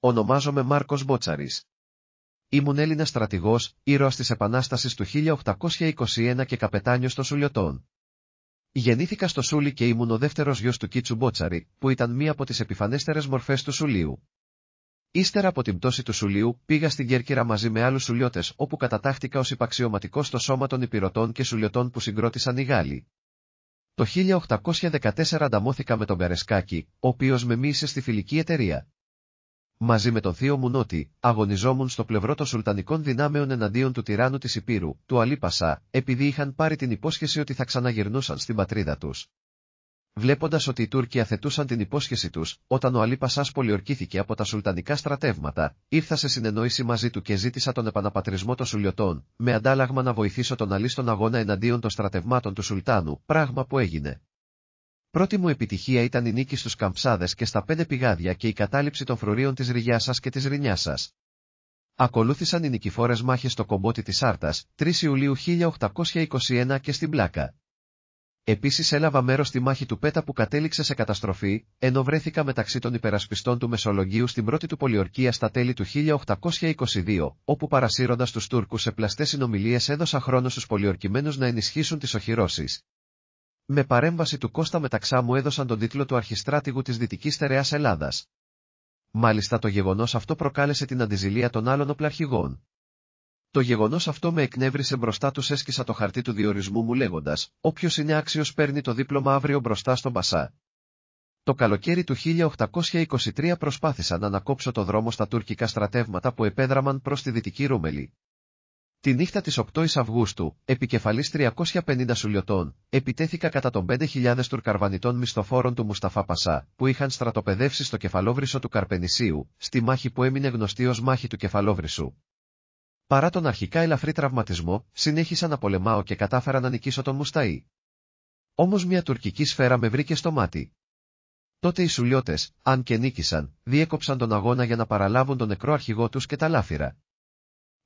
Ονομάζομαι Μάρκος Μπότσαρης. Ήμουν Έλληνας στρατηγός, ήρωας της Επανάστασης του 1821 και καπετάνιος των Σουλιωτών. Γεννήθηκα στο Σούλι και ήμουν ο δεύτερος γιος του Κίτσου Μπότσαρη, που ήταν μία από τις επιφανέστερες μορφές του Σουλίου. Ύστερα από την πτώση του Σουλίου, πήγα στην Κέρκυρα μαζί με άλλους Σουλιώτες, όπου κατατάχτηκα ως υπαξιωματικός στο σώμα των υπηρωτών και Σουλιωτών που συγκρότησαν οι Γάλλοι. Το 1814 ανταμώθηκα με τον Καρεσκάκη, ο οποίος με μίσε στη φιλική εταιρεία μαζί με τον θείο μου Νότι, αγωνιζόμουν στο πλευρό των σουλτανικών δυνάμεων εναντίον του τυράννου της Υπήρου, του Αλή Πασά, επειδή είχαν πάρει την υπόσχεση ότι θα ξαναγυρνούσαν στην πατρίδα τους. Βλέποντας ότι οι Τούρκοι αθετούσαν την υπόσχεση τους, όταν ο Αλή Πασά πολιορκήθηκε από τα σουλτανικά στρατεύματα, ήρθα σε συνεννόηση μαζί του και ζήτησα τον επαναπατρισμό των Σουλιωτών, με αντάλλαγμα να βοηθήσω τον Αλί στον αγώνα εναντίον των στρατευμάτων του Σουλτάνου, πράγμα που έγινε. Πρώτη μου επιτυχία ήταν η νίκη στους καμψάδες και στα πέντε πηγάδια και η κατάληψη των φρουρίων της σας και της σας. Ακολούθησαν οι νικηφόρες μάχες στο κομπότι της Άρτας, 3 Ιουλίου 1821 και στην Πλάκα. Επίσης έλαβα μέρος στη μάχη του Πέτα που κατέληξε σε καταστροφή, ενώ βρέθηκα μεταξύ των υπερασπιστών του Μεσολογγίου στην πρώτη του πολιορκία στα τέλη του 1822, όπου παρασύροντας τους Τούρκους σε πλαστές συνομιλίες έδωσα χρόνο στους πολιορκημένους να ενισχύσουν τις οχυρώσεις, με παρέμβαση του Κώστα Μεταξά μου έδωσαν τον τίτλο του Αρχιστράτηγου της Δυτικής Στερεάς Ελλάδας. Μάλιστα το γεγονός αυτό προκάλεσε την αντιζηλία των άλλων οπλαρχηγών. Το γεγονός αυτό με εκνεύρισε μπροστά τους έσκησα το χαρτί του διορισμού μου λέγοντας «Όποιος είναι άξιος παίρνει το δίπλωμα αύριο μπροστά στον Πασά». Το καλοκαίρι του 1823 προσπάθησα να ανακόψω το δρόμο στα τουρκικά στρατεύματα που επέδραμαν προς τη Δυτική Ρούμελη. Τη νύχτα της 8ης Αυγούστου, επικεφαλής 350 σουλιωτών, επιτέθηκα κατά των 5.000 τουρκαρβανιτών μισθοφόρων του Μουσταφά Πασά, που είχαν στρατοπεδεύσει στο κεφαλόβρυσο του Καρπενησίου, στη μάχη που έμεινε γνωστή ως μάχη του κεφαλόβρυσου. Παρά τον αρχικά ελαφρύ τραυματισμό, συνέχισα να πολεμάω και κατάφερα να νικήσω τον Μουσταή. Όμως μια τουρκική σφαίρα με βρήκε στο μάτι. Τότε οι σουλιώτες, αν και νίκησαν, διέκοψαν τον αγώνα για να παραλάβουν τον νεκρό αρχηγό τους και τα λάφυρα.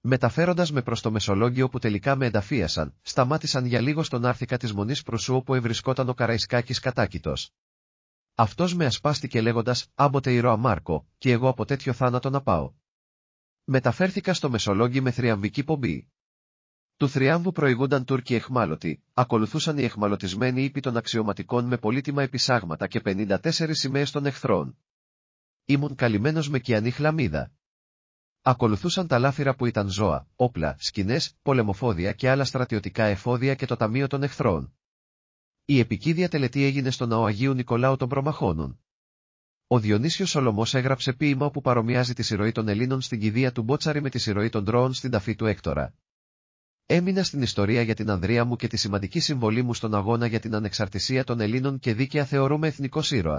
Μεταφέροντας με προς το Μεσολόγιο που τελικά με ενταφίασαν, σταμάτησαν για λίγο στον άρθηκα της μονής προσού όπου ευρισκόταν ο Καραϊσκάκης κατάκητος. Αυτός με ασπάστηκε λέγοντας «Άμποτε ηρωα Μάρκο, και εγώ από τέτοιο θάνατο να πάω». Μεταφέρθηκα στο Μεσολόγιο με θριαμβική πομπή. Του θριάμβου προηγούνταν Τούρκοι εχμάλωτοι, ακολουθούσαν οι εχμαλωτισμένοι ύπη των αξιωματικών με πολύτιμα επισάγματα και 54 σημαίες των εχθρών. Ήμουν καλυμμένος με κιανή χλαμίδα. Ακολουθούσαν τα λάφυρα που ήταν ζώα, όπλα, σκηνές, πολεμοφόδια και άλλα στρατιωτικά εφόδια και το Ταμείο των Εχθρών. Η επικίδια τελετή έγινε στο ναό Αγίου Νικολάου των Προμαχώνων. Ο Διονύσιος Σολομός έγραψε ποίημα που παρομοιάζει τη σειροή των Ελλήνων στην κηδεία του Μπότσαρη με τη σειροή των Τρώων στην ταφή του Έκτορα. Έμεινα στην ιστορία για την ανδρία μου και τη σημαντική συμβολή μου στον αγώνα για την ανεξαρτησία των Ελλήνων και δίκαια θεωρούμε εθνικός ήρωας.